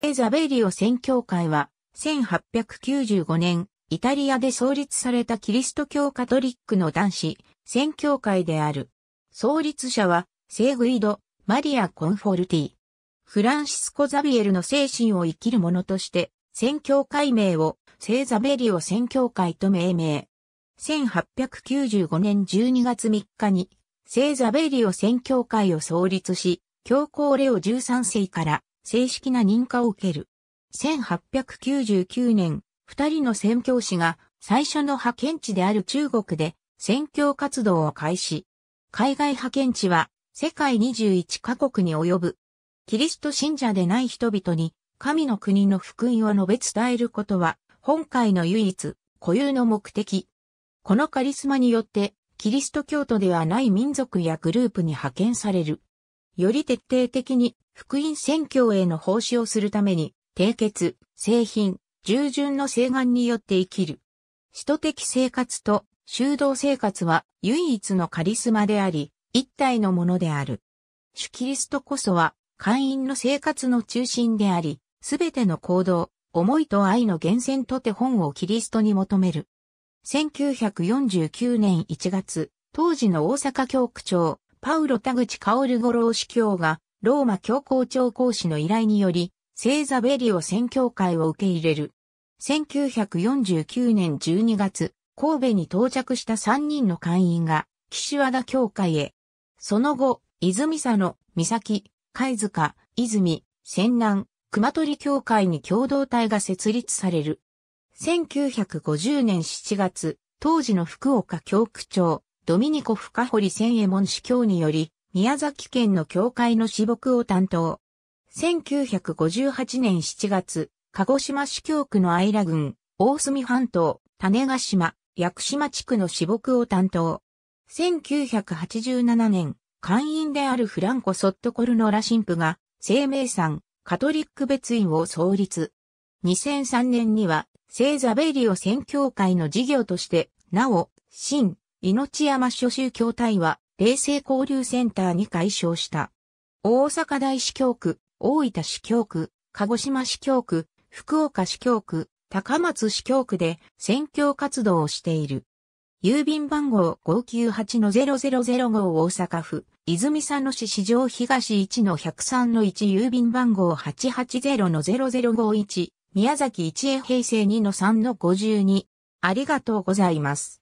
エザベリオ宣教会は、1895年、イタリアで創立されたキリスト教カトリックの男子、宣教会である。創立者は、セーグイド、マリア・コンフォルティ。フランシスコ・ザビエルの精神を生きる者として、宣教会名を、セーザベリオ宣教会と命名。1895年12月3日に、セーザベリオ宣教会を創立し、教皇レオ13世から正式な認可を受ける。1899年、二人の宣教師が最初の派遣地である中国で宣教活動を開始。海外派遣地は世界21カ国に及ぶ。キリスト信者でない人々に神の国の福音を述べ伝えることは本会の唯一固有の目的。このカリスマによってキリスト教徒ではない民族やグループに派遣される。より徹底的に福音宣教への奉仕をするために、締結、製品、従順の請願によって生きる。使徒的生活と修道生活は唯一のカリスマであり、一体のものである。主キリストこそは、会員の生活の中心であり、すべての行動、思いと愛の源泉とて本をキリストに求める。1949年1月、当時の大阪教区長、パウロ田口薫五郎司教がローマ教皇庁公使の依頼により、聖ザベリオ宣教会を受け入れる。1949年12月、神戸に到着した3人の会員が、岸和田教会へ。その後、泉佐野、三崎、貝塚、泉、仙南、熊取教会に共同体が設立される。1950年7月、当時の福岡教区長、ドミニコ深堀千右門司教により、宮崎県の教会の私牧を担当。1958年7月、鹿児島市教区の愛良郡、大隅半島、種ヶ島、屋久島地区の私牧を担当。1987年、会員であるフランコ・ソットコルノラ神父が、生命産、カトリック別院を創立。2003年には、聖ザベリオ宣教会の事業として、なお、新、命山諸宗教隊は、冷静交流センターに解消した。大阪大市教区、大分市教区、鹿児島市教区、福岡市教区、高松市教区で選挙活動をしている。郵便番号598-0005大阪府、泉佐野市市場東1の103の1郵便番号880-0051、宮崎一英平成2の3の52。ありがとうございます。